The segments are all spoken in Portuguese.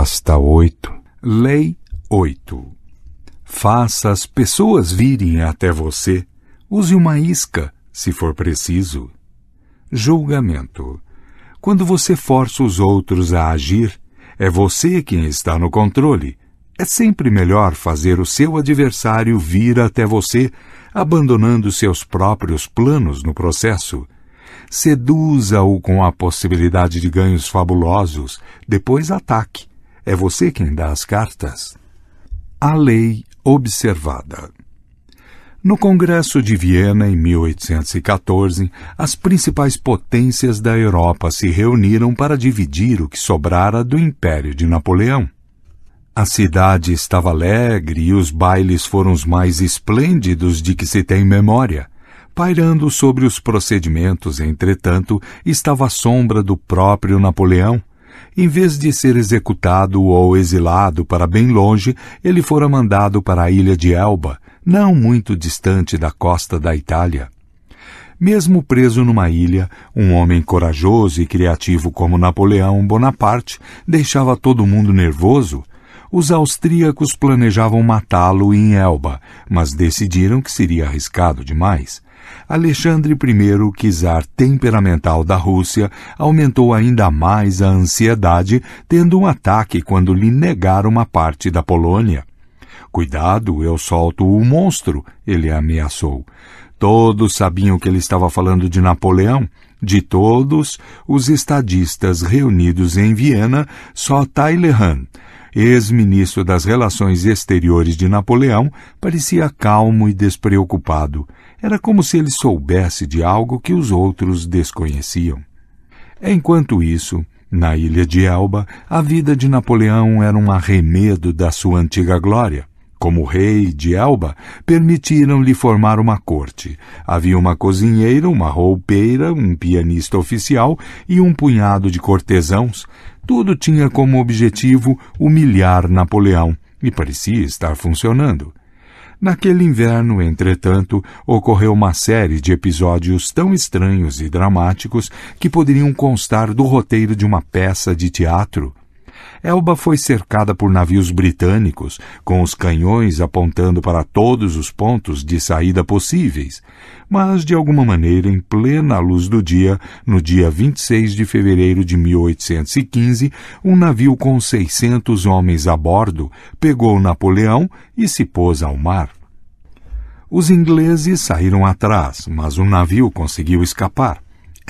Pasta 8, Lei 8. Faça as pessoas virem até você. Use uma isca, se for preciso. Julgamento. Quando você força os outros a agir, é você quem está no controle. É sempre melhor fazer o seu adversário vir até você, abandonando seus próprios planos no processo. Seduza-o com a possibilidade de ganhos fabulosos, depois ataque. É você quem dá as cartas. A lei observada. No Congresso de Viena, em 1814, as principais potências da Europa se reuniram para dividir o que sobrara do Império de Napoleão. A cidade estava alegre e os bailes foram os mais esplêndidos de que se tem memória. Pairando sobre os procedimentos, entretanto, estava a sombra do próprio Napoleão, em vez de ser executado ou exilado para bem longe, ele fora mandado para a ilha de Elba, não muito distante da costa da Itália. Mesmo preso numa ilha, um homem corajoso e criativo como Napoleão Bonaparte deixava todo mundo nervoso. Os austríacos planejavam matá-lo em Elba, mas decidiram que seria arriscado demais. Alexandre I, czar temperamental da Rússia, aumentou ainda mais a ansiedade, tendo um ataque quando lhe negaram uma parte da Polônia. Cuidado, eu solto o monstro, ele ameaçou. Todos sabiam que ele estava falando de Napoleão. De todos os estadistas reunidos em Viena, só Talleyrand, ex-ministro das Relações Exteriores de Napoleão, parecia calmo e despreocupado. Era como se ele soubesse de algo que os outros desconheciam. Enquanto isso, na ilha de Elba, a vida de Napoleão era um arremedo da sua antiga glória. Como rei de Elba, permitiram-lhe formar uma corte. Havia uma cozinheira, uma roupeira, um pianista oficial e um punhado de cortesãos. Tudo tinha como objetivo humilhar Napoleão e parecia estar funcionando. Naquele inverno, entretanto, ocorreu uma série de episódios tão estranhos e dramáticos que poderiam constar do roteiro de uma peça de teatro Elba foi cercada por navios britânicos, com os canhões apontando para todos os pontos de saída possíveis, mas de alguma maneira, em plena luz do dia, no dia 26 de fevereiro de 1815, um navio com 600 homens a bordo pegou Napoleão e se pôs ao mar. Os ingleses saíram atrás, mas o navio conseguiu escapar.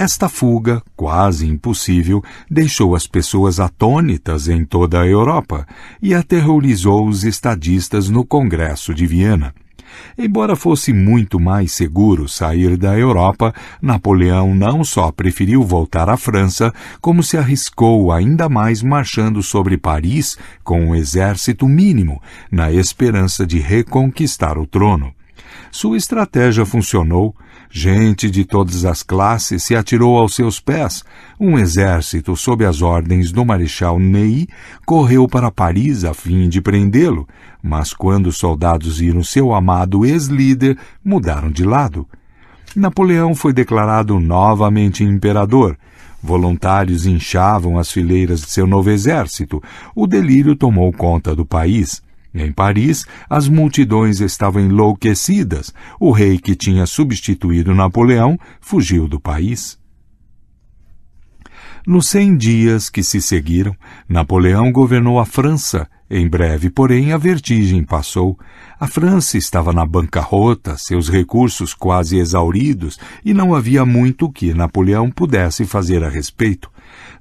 Esta fuga, quase impossível, deixou as pessoas atônitas em toda a Europa e aterrorizou os estadistas no Congresso de Viena. Embora fosse muito mais seguro sair da Europa, Napoleão não só preferiu voltar à França, como se arriscou ainda mais marchando sobre Paris com um exército mínimo, na esperança de reconquistar o trono. Sua estratégia funcionou Gente de todas as classes se atirou aos seus pés. Um exército, sob as ordens do marechal Ney, correu para Paris a fim de prendê-lo, mas quando os soldados viram seu amado ex-líder, mudaram de lado. Napoleão foi declarado novamente imperador. Voluntários inchavam as fileiras de seu novo exército. O delírio tomou conta do país. Em Paris, as multidões estavam enlouquecidas. O rei que tinha substituído Napoleão fugiu do país. Nos cem dias que se seguiram, Napoleão governou a França. Em breve, porém, a vertigem passou. A França estava na bancarrota, seus recursos quase exauridos, e não havia muito que Napoleão pudesse fazer a respeito.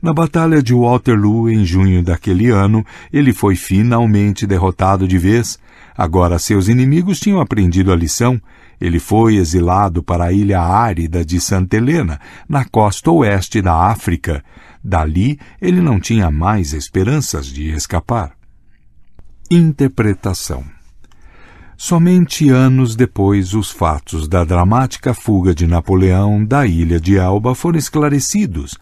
Na Batalha de Waterloo, em junho daquele ano, ele foi finalmente derrotado de vez. Agora seus inimigos tinham aprendido a lição. Ele foi exilado para a ilha árida de Santa Helena, na costa oeste da África. Dali, ele não tinha mais esperanças de escapar. Interpretação Somente anos depois, os fatos da dramática fuga de Napoleão da ilha de Elba foram esclarecidos.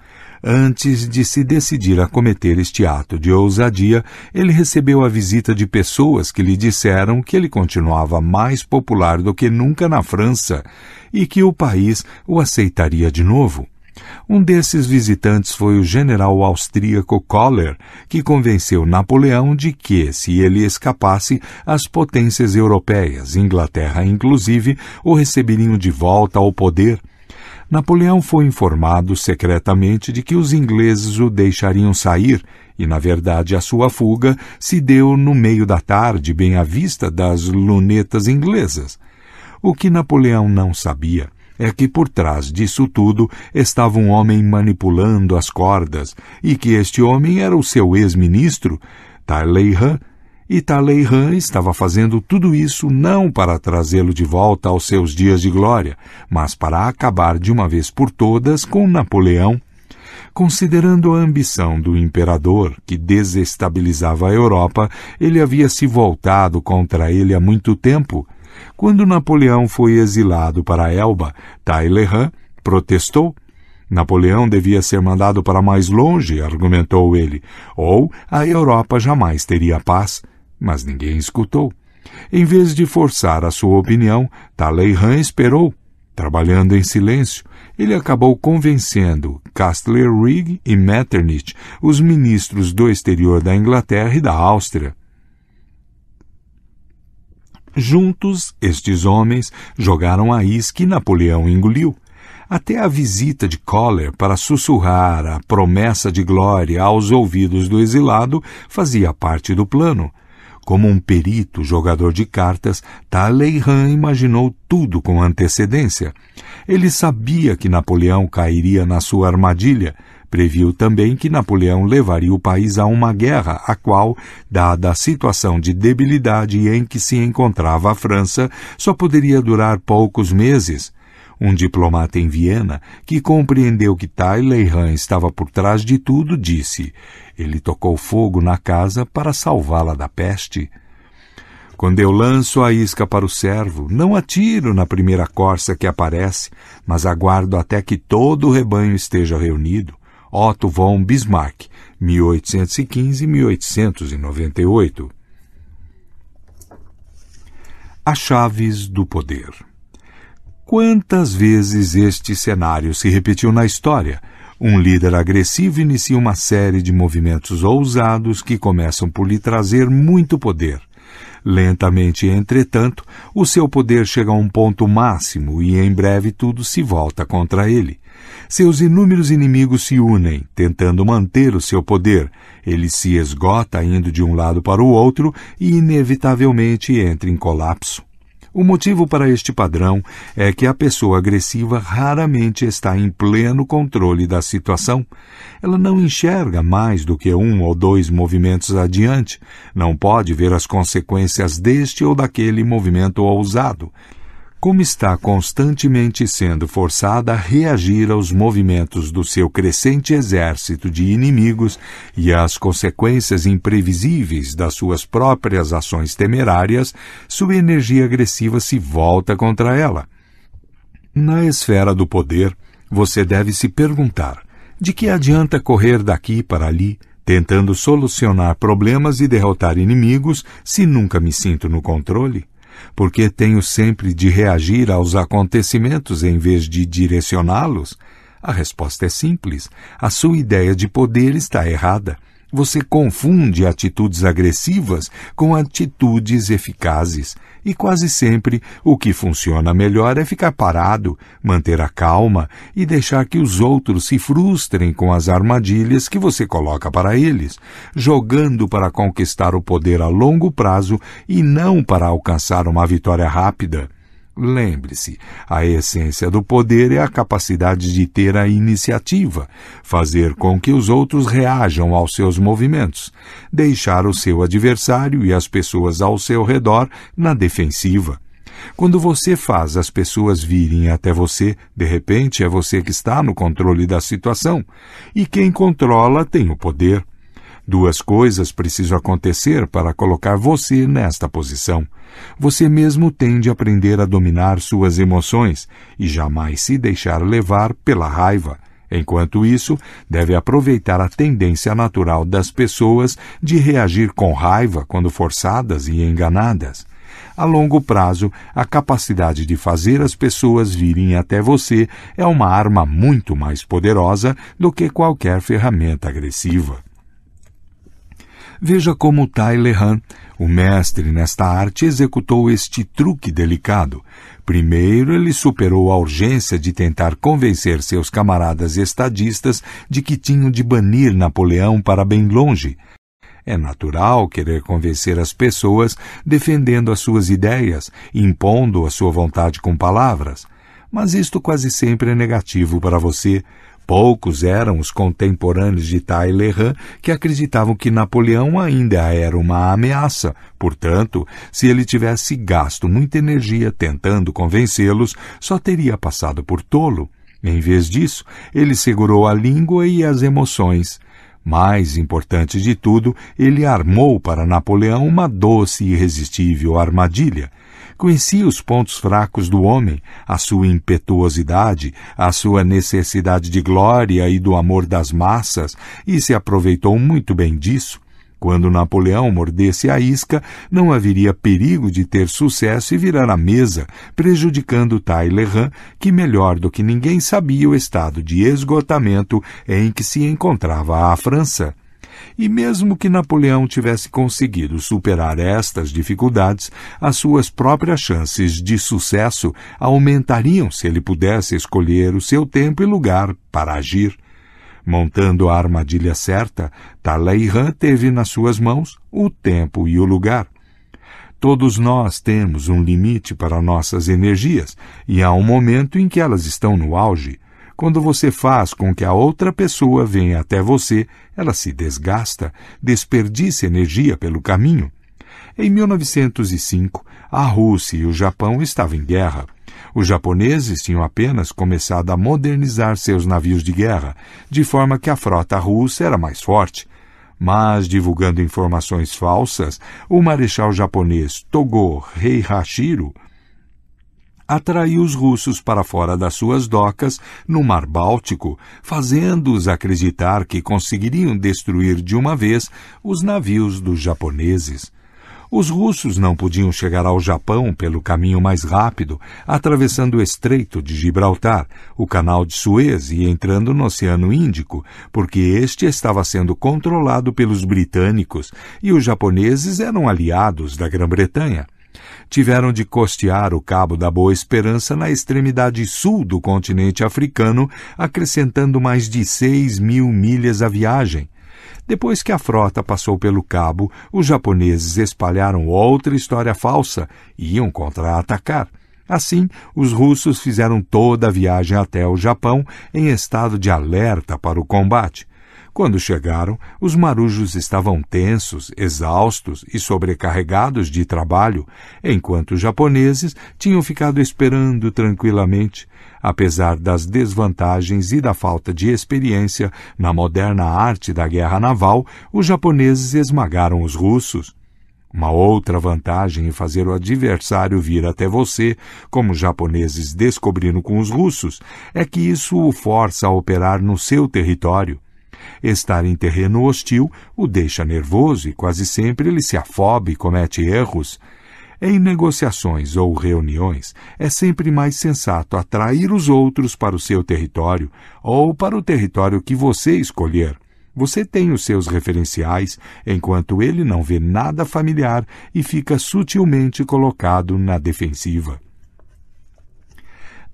Antes de se decidir a cometer este ato de ousadia, ele recebeu a visita de pessoas que lhe disseram que ele continuava mais popular do que nunca na França e que o país o aceitaria de novo. Um desses visitantes foi o general austríaco Koller, que convenceu Napoleão de que, se ele escapasse, as potências europeias, Inglaterra inclusive, o receberiam de volta ao poder Napoleão foi informado secretamente de que os ingleses o deixariam sair, e na verdade a sua fuga se deu no meio da tarde, bem à vista das lunetas inglesas. O que Napoleão não sabia é que por trás disso tudo estava um homem manipulando as cordas, e que este homem era o seu ex-ministro, Talleyrand. E Talleyrand estava fazendo tudo isso não para trazê-lo de volta aos seus dias de glória, mas para acabar de uma vez por todas com Napoleão. Considerando a ambição do imperador, que desestabilizava a Europa, ele havia se voltado contra ele há muito tempo. Quando Napoleão foi exilado para Elba, Talleyrand protestou. Napoleão devia ser mandado para mais longe, argumentou ele, ou a Europa jamais teria paz. Mas ninguém escutou. Em vez de forçar a sua opinião, Talleyrand esperou. Trabalhando em silêncio, ele acabou convencendo Rigg e Metternich, os ministros do exterior da Inglaterra e da Áustria. Juntos, estes homens jogaram a isca que Napoleão engoliu. Até a visita de Koller para sussurrar a promessa de glória aos ouvidos do exilado fazia parte do plano — como um perito jogador de cartas, Talleyrand imaginou tudo com antecedência. Ele sabia que Napoleão cairia na sua armadilha, previu também que Napoleão levaria o país a uma guerra, a qual, dada a situação de debilidade em que se encontrava a França, só poderia durar poucos meses um diplomata em Viena, que compreendeu que Ran estava por trás de tudo, disse: Ele tocou fogo na casa para salvá-la da peste. Quando eu lanço a isca para o servo, não atiro na primeira corça que aparece, mas aguardo até que todo o rebanho esteja reunido. Otto von Bismarck, 1815-1898. As Chaves do Poder Quantas vezes este cenário se repetiu na história? Um líder agressivo inicia uma série de movimentos ousados que começam por lhe trazer muito poder. Lentamente, entretanto, o seu poder chega a um ponto máximo e em breve tudo se volta contra ele. Seus inúmeros inimigos se unem, tentando manter o seu poder. Ele se esgota indo de um lado para o outro e, inevitavelmente, entra em colapso. O motivo para este padrão é que a pessoa agressiva raramente está em pleno controle da situação. Ela não enxerga mais do que um ou dois movimentos adiante, não pode ver as consequências deste ou daquele movimento ousado como está constantemente sendo forçada a reagir aos movimentos do seu crescente exército de inimigos e às consequências imprevisíveis das suas próprias ações temerárias, sua energia agressiva se volta contra ela. Na esfera do poder, você deve se perguntar: de que adianta correr daqui para ali, tentando solucionar problemas e derrotar inimigos, se nunca me sinto no controle? porque tenho sempre de reagir aos acontecimentos em vez de direcioná-los? A resposta é simples: a sua ideia de poder está errada. Você confunde atitudes agressivas com atitudes eficazes. E quase sempre o que funciona melhor é ficar parado, manter a calma e deixar que os outros se frustrem com as armadilhas que você coloca para eles, jogando para conquistar o poder a longo prazo e não para alcançar uma vitória rápida. Lembre-se, a essência do poder é a capacidade de ter a iniciativa, fazer com que os outros reajam aos seus movimentos, deixar o seu adversário e as pessoas ao seu redor na defensiva. Quando você faz as pessoas virem até você, de repente é você que está no controle da situação, e quem controla tem o poder. Duas coisas precisam acontecer para colocar você nesta posição. Você mesmo tem de aprender a dominar suas emoções e jamais se deixar levar pela raiva. Enquanto isso, deve aproveitar a tendência natural das pessoas de reagir com raiva quando forçadas e enganadas. A longo prazo, a capacidade de fazer as pessoas virem até você é uma arma muito mais poderosa do que qualquer ferramenta agressiva. Veja como Tai Lehan, o mestre nesta arte, executou este truque delicado. Primeiro, ele superou a urgência de tentar convencer seus camaradas estadistas de que tinham de banir Napoleão para bem longe. É natural querer convencer as pessoas defendendo as suas ideias, impondo a sua vontade com palavras. Mas isto quase sempre é negativo para você, Poucos eram os contemporâneos de Talleyrand que acreditavam que Napoleão ainda era uma ameaça. Portanto, se ele tivesse gasto muita energia tentando convencê-los, só teria passado por tolo. Em vez disso, ele segurou a língua e as emoções. Mais importante de tudo, ele armou para Napoleão uma doce e irresistível armadilha – Conhecia os pontos fracos do homem, a sua impetuosidade, a sua necessidade de glória e do amor das massas, e se aproveitou muito bem disso. Quando Napoleão mordesse a isca, não haveria perigo de ter sucesso e virar a mesa, prejudicando Talleyrand, que melhor do que ninguém sabia o estado de esgotamento em que se encontrava a França. E mesmo que Napoleão tivesse conseguido superar estas dificuldades, as suas próprias chances de sucesso aumentariam se ele pudesse escolher o seu tempo e lugar para agir. Montando a armadilha certa, Talleyrand teve nas suas mãos o tempo e o lugar. Todos nós temos um limite para nossas energias, e há um momento em que elas estão no auge, quando você faz com que a outra pessoa venha até você, ela se desgasta, desperdiça energia pelo caminho. Em 1905, a Rússia e o Japão estavam em guerra. Os japoneses tinham apenas começado a modernizar seus navios de guerra, de forma que a frota russa era mais forte. Mas, divulgando informações falsas, o marechal japonês Togo Heihachiro, atraiu os russos para fora das suas docas no Mar Báltico, fazendo-os acreditar que conseguiriam destruir de uma vez os navios dos japoneses. Os russos não podiam chegar ao Japão pelo caminho mais rápido, atravessando o Estreito de Gibraltar, o Canal de Suez e entrando no Oceano Índico, porque este estava sendo controlado pelos britânicos e os japoneses eram aliados da Grã-Bretanha tiveram de costear o Cabo da Boa Esperança na extremidade sul do continente africano, acrescentando mais de 6 mil milhas à viagem. Depois que a frota passou pelo cabo, os japoneses espalharam outra história falsa e iam contra-atacar. Assim, os russos fizeram toda a viagem até o Japão em estado de alerta para o combate. Quando chegaram, os marujos estavam tensos, exaustos e sobrecarregados de trabalho, enquanto os japoneses tinham ficado esperando tranquilamente, apesar das desvantagens e da falta de experiência na moderna arte da guerra naval, os japoneses esmagaram os russos. Uma outra vantagem em fazer o adversário vir até você, como os japoneses descobriram com os russos, é que isso o força a operar no seu território. Estar em terreno hostil o deixa nervoso e quase sempre ele se afobe e comete erros. Em negociações ou reuniões, é sempre mais sensato atrair os outros para o seu território ou para o território que você escolher. Você tem os seus referenciais, enquanto ele não vê nada familiar e fica sutilmente colocado na defensiva.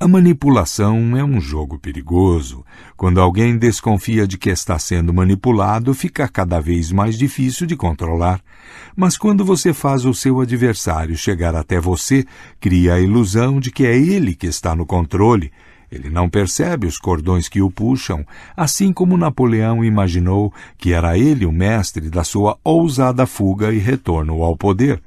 A manipulação é um jogo perigoso. Quando alguém desconfia de que está sendo manipulado, fica cada vez mais difícil de controlar. Mas quando você faz o seu adversário chegar até você, cria a ilusão de que é ele que está no controle. Ele não percebe os cordões que o puxam, assim como Napoleão imaginou que era ele o mestre da sua ousada fuga e retorno ao poder.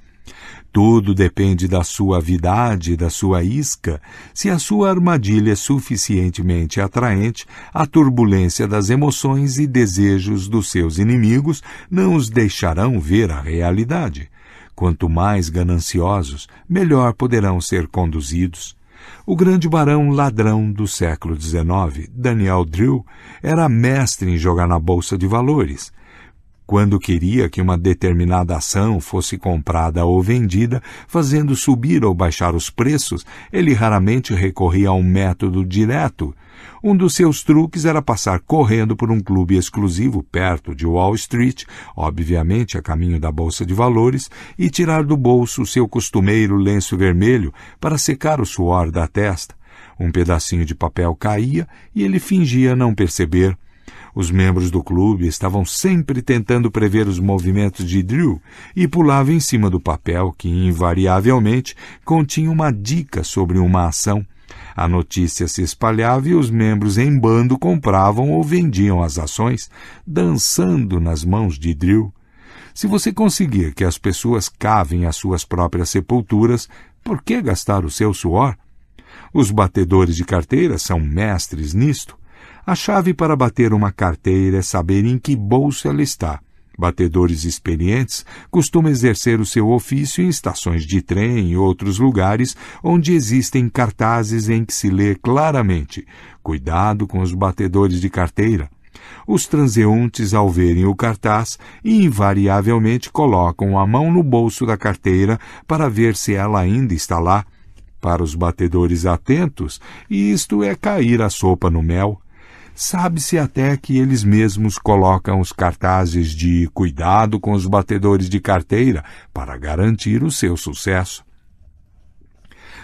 Tudo depende da sua avidade, da sua isca. Se a sua armadilha é suficientemente atraente, a turbulência das emoções e desejos dos seus inimigos não os deixarão ver a realidade. Quanto mais gananciosos, melhor poderão ser conduzidos. O grande barão ladrão do século XIX, Daniel Drew, era mestre em jogar na bolsa de valores quando queria que uma determinada ação fosse comprada ou vendida, fazendo subir ou baixar os preços, ele raramente recorria a um método direto. Um dos seus truques era passar correndo por um clube exclusivo perto de Wall Street, obviamente a caminho da Bolsa de Valores, e tirar do bolso o seu costumeiro lenço vermelho para secar o suor da testa. Um pedacinho de papel caía e ele fingia não perceber os membros do clube estavam sempre tentando prever os movimentos de Drew e pulavam em cima do papel que, invariavelmente, continha uma dica sobre uma ação. A notícia se espalhava e os membros em bando compravam ou vendiam as ações, dançando nas mãos de Drew. Se você conseguir que as pessoas cavem as suas próprias sepulturas, por que gastar o seu suor? Os batedores de carteira são mestres nisto. A chave para bater uma carteira é saber em que bolso ela está. Batedores experientes costumam exercer o seu ofício em estações de trem e outros lugares onde existem cartazes em que se lê claramente: cuidado com os batedores de carteira. Os transeuntes, ao verem o cartaz, invariavelmente colocam a mão no bolso da carteira para ver se ela ainda está lá. Para os batedores atentos, isto é cair a sopa no mel. Sabe-se até que eles mesmos colocam os cartazes de cuidado com os batedores de carteira para garantir o seu sucesso.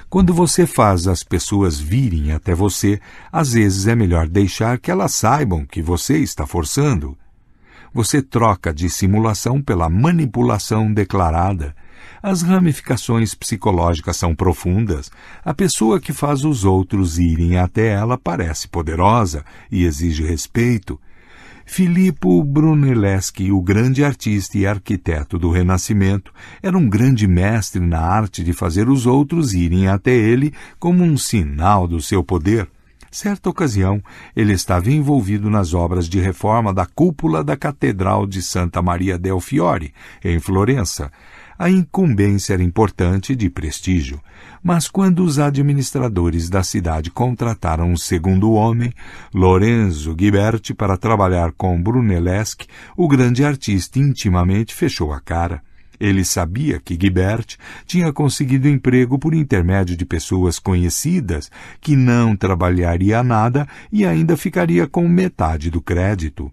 Quando você faz as pessoas virem até você, às vezes é melhor deixar que elas saibam que você está forçando. Você troca de simulação pela manipulação declarada as ramificações psicológicas são profundas. A pessoa que faz os outros irem até ela parece poderosa e exige respeito. Filippo Brunelleschi, o grande artista e arquiteto do Renascimento, era um grande mestre na arte de fazer os outros irem até ele como um sinal do seu poder. Certa ocasião, ele estava envolvido nas obras de reforma da cúpula da Catedral de Santa Maria del Fiore, em Florença. A incumbência era importante de prestígio, mas quando os administradores da cidade contrataram um segundo homem, Lorenzo Ghiberti, para trabalhar com Brunelleschi, o grande artista intimamente fechou a cara. Ele sabia que Guibert tinha conseguido emprego por intermédio de pessoas conhecidas, que não trabalharia nada e ainda ficaria com metade do crédito.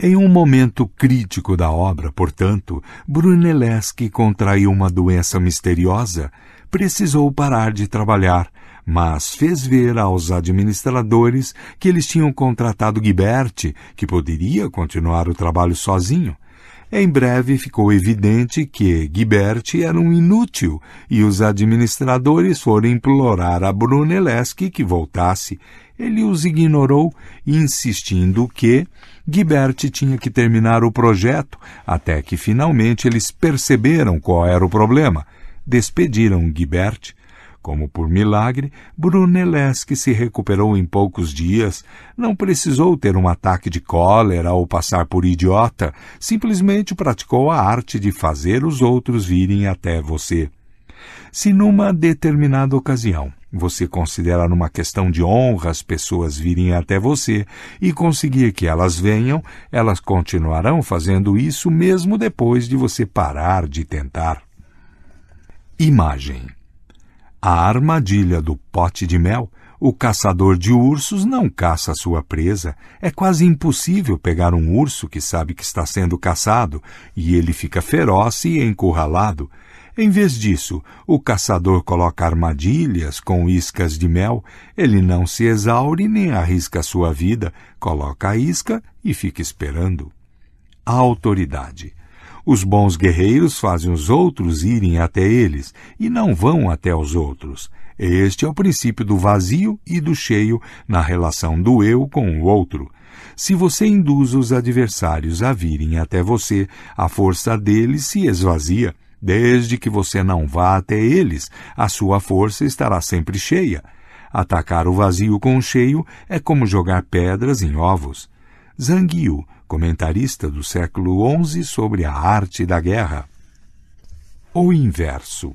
Em um momento crítico da obra, portanto, Brunelleschi contraiu uma doença misteriosa, precisou parar de trabalhar, mas fez ver aos administradores que eles tinham contratado Ghiberti, que poderia continuar o trabalho sozinho. Em breve ficou evidente que Ghiberti era um inútil e os administradores foram implorar a Brunelleschi que voltasse. Ele os ignorou, insistindo que Guibert tinha que terminar o projeto até que finalmente eles perceberam qual era o problema. Despediram Guibert. Como por milagre, Brunelleschi se recuperou em poucos dias. Não precisou ter um ataque de cólera ou passar por idiota. Simplesmente praticou a arte de fazer os outros virem até você. Se numa determinada ocasião você considera numa questão de honra as pessoas virem até você e conseguir que elas venham, elas continuarão fazendo isso mesmo depois de você parar de tentar. Imagem: A armadilha do pote de mel. O caçador de ursos não caça sua presa. É quase impossível pegar um urso que sabe que está sendo caçado, e ele fica feroz e encurralado. Em vez disso, o caçador coloca armadilhas com iscas de mel, ele não se exaure nem arrisca sua vida, coloca a isca e fica esperando. A autoridade. Os bons guerreiros fazem os outros irem até eles e não vão até os outros. Este é o princípio do vazio e do cheio na relação do eu com o outro. Se você induz os adversários a virem até você, a força deles se esvazia Desde que você não vá até eles, a sua força estará sempre cheia. Atacar o vazio com o cheio é como jogar pedras em ovos. Zanguio, comentarista do século XI sobre a arte da guerra. O inverso.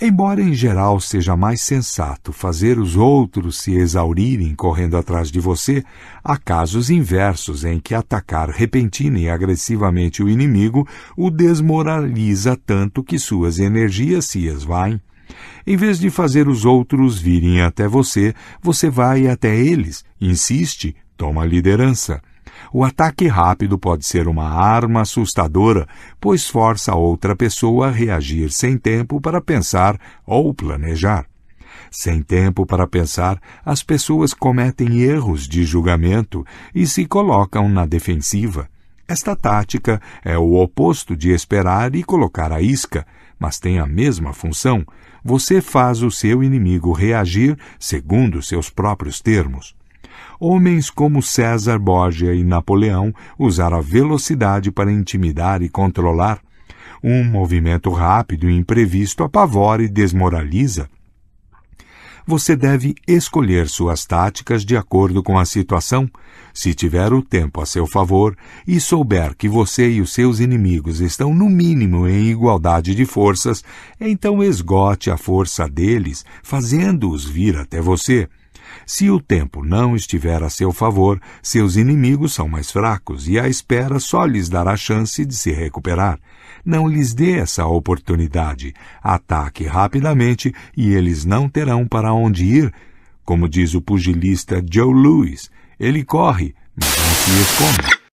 Embora em geral seja mais sensato fazer os outros se exaurirem correndo atrás de você, há casos inversos em que atacar repentina e agressivamente o inimigo o desmoraliza tanto que suas energias se esvaem. Em vez de fazer os outros virem até você, você vai até eles, insiste, toma liderança. O ataque rápido pode ser uma arma assustadora, pois força outra pessoa a reagir sem tempo para pensar ou planejar. Sem tempo para pensar, as pessoas cometem erros de julgamento e se colocam na defensiva. Esta tática é o oposto de esperar e colocar a isca, mas tem a mesma função. Você faz o seu inimigo reagir segundo seus próprios termos. Homens como César Borgia e Napoleão usaram a velocidade para intimidar e controlar. Um movimento rápido e imprevisto apavora e desmoraliza. Você deve escolher suas táticas de acordo com a situação. Se tiver o tempo a seu favor e souber que você e os seus inimigos estão, no mínimo, em igualdade de forças, então esgote a força deles, fazendo-os vir até você. Se o tempo não estiver a seu favor, seus inimigos são mais fracos e a espera só lhes dará chance de se recuperar. Não lhes dê essa oportunidade. Ataque rapidamente e eles não terão para onde ir. Como diz o pugilista Joe Louis, ele corre, mas não se esconde.